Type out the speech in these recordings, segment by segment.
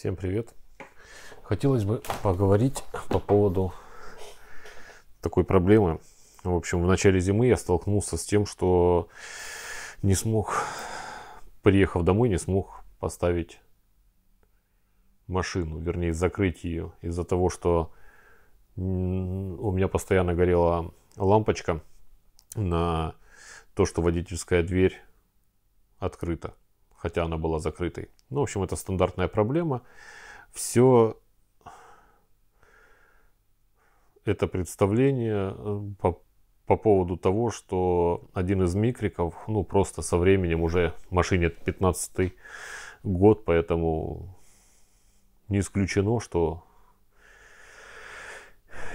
Всем привет! Хотелось бы поговорить по поводу такой проблемы. В общем, в начале зимы я столкнулся с тем, что не смог, приехав домой, не смог поставить машину, вернее, закрыть ее из-за того, что у меня постоянно горела лампочка на то, что водительская дверь открыта хотя она была закрытой. Ну, в общем, это стандартная проблема. Все это представление э, по, по поводу того, что один из микриков, ну, просто со временем уже машине 15 год, поэтому не исключено, что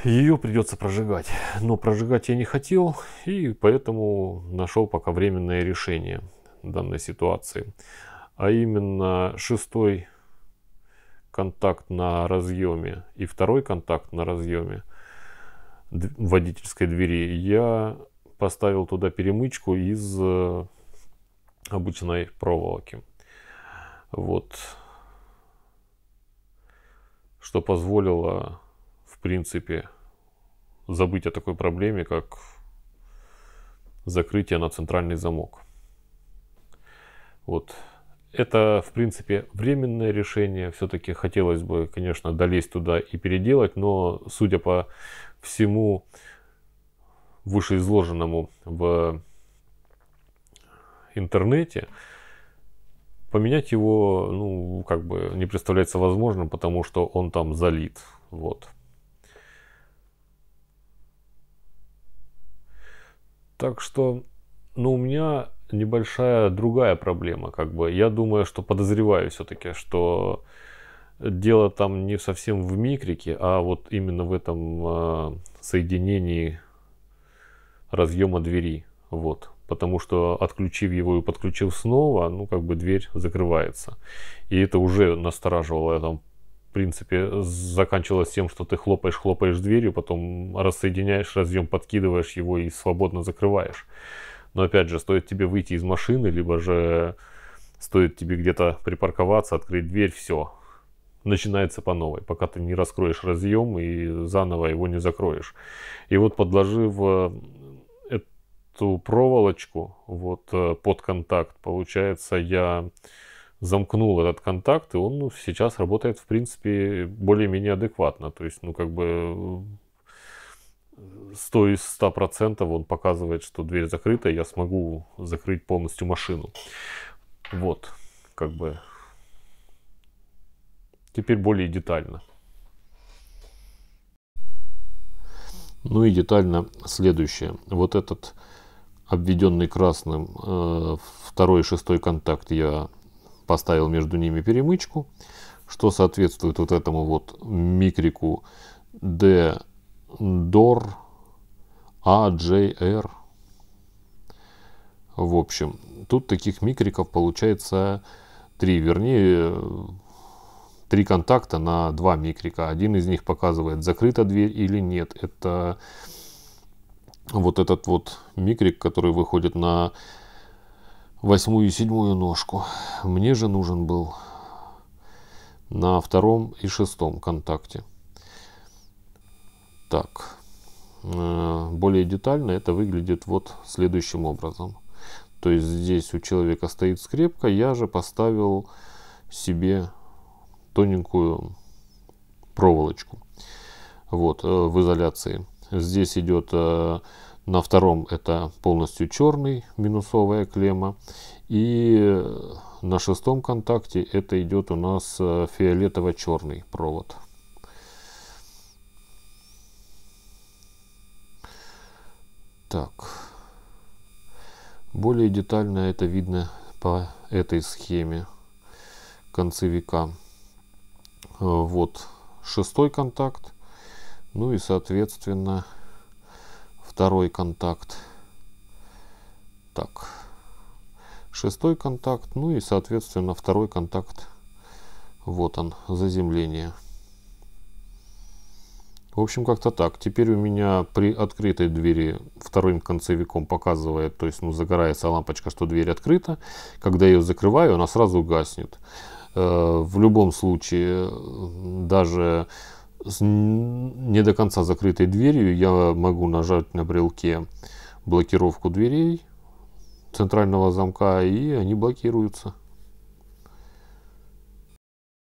ее придется прожигать. Но прожигать я не хотел, и поэтому нашел пока временное решение – данной ситуации. А именно шестой контакт на разъеме и второй контакт на разъеме водительской двери, я поставил туда перемычку из э, обычной проволоки. Вот. Что позволило, в принципе, забыть о такой проблеме, как закрытие на центральный замок. Вот. Это, в принципе, временное решение. Все-таки хотелось бы, конечно, долезть туда и переделать, но, судя по всему вышеизложенному в интернете, поменять его, ну, как бы не представляется возможным, потому что он там залит. Вот. Так что, ну, у меня небольшая другая проблема. Как бы я думаю, что подозреваю все-таки, что дело там не совсем в микрике, а вот именно в этом э, соединении разъема двери. Вот. Потому что отключив его и подключив снова, ну как бы дверь закрывается. И это уже настораживало. Я там в принципе, заканчивалось тем, что ты хлопаешь, хлопаешь дверью, потом рассоединяешь разъем, подкидываешь его и свободно закрываешь. Но опять же, стоит тебе выйти из машины, либо же стоит тебе где-то припарковаться, открыть дверь, все. Начинается по новой, пока ты не раскроешь разъем и заново его не закроешь. И вот подложив э, эту проволочку вот э, под контакт, получается, я замкнул этот контакт, и он сейчас работает, в принципе, более-менее адекватно. То есть, ну, как бы 100 из 100 процентов он показывает, что дверь закрыта, я смогу закрыть полностью машину. Вот, как бы. Теперь более детально. Ну и детально следующее. Вот этот обведенный красным э, второй и шестой контакт я поставил между ними перемычку, что соответствует вот этому вот микрику D DOR AJR. А В общем, тут таких микриков получается три, вернее, три контакта на два микрика. Один из них показывает, закрыта дверь или нет. Это вот этот вот микрик, который выходит на восьмую и седьмую ножку. Мне же нужен был на втором и шестом контакте. Так. Э, более детально это выглядит вот следующим образом. То есть здесь у человека стоит скрепка, я же поставил себе тоненькую проволочку вот, э, в изоляции. Здесь идет э, на втором это полностью черный минусовая клемма. И на шестом контакте это идет у нас фиолетово-черный провод. Так. Более детально это видно по этой схеме концевика. Э, вот шестой контакт. Ну и, соответственно, второй контакт. Так. Шестой контакт. Ну и, соответственно, второй контакт. Вот он, заземление. В общем, как-то так. Теперь у меня при открытой двери вторым концевиком показывает, то есть ну, загорается лампочка, что дверь открыта. Когда я ее закрываю, она сразу гаснет. Э, в любом случае, даже с не до конца закрытой дверью я могу нажать на брелке блокировку дверей центрального замка, и они блокируются.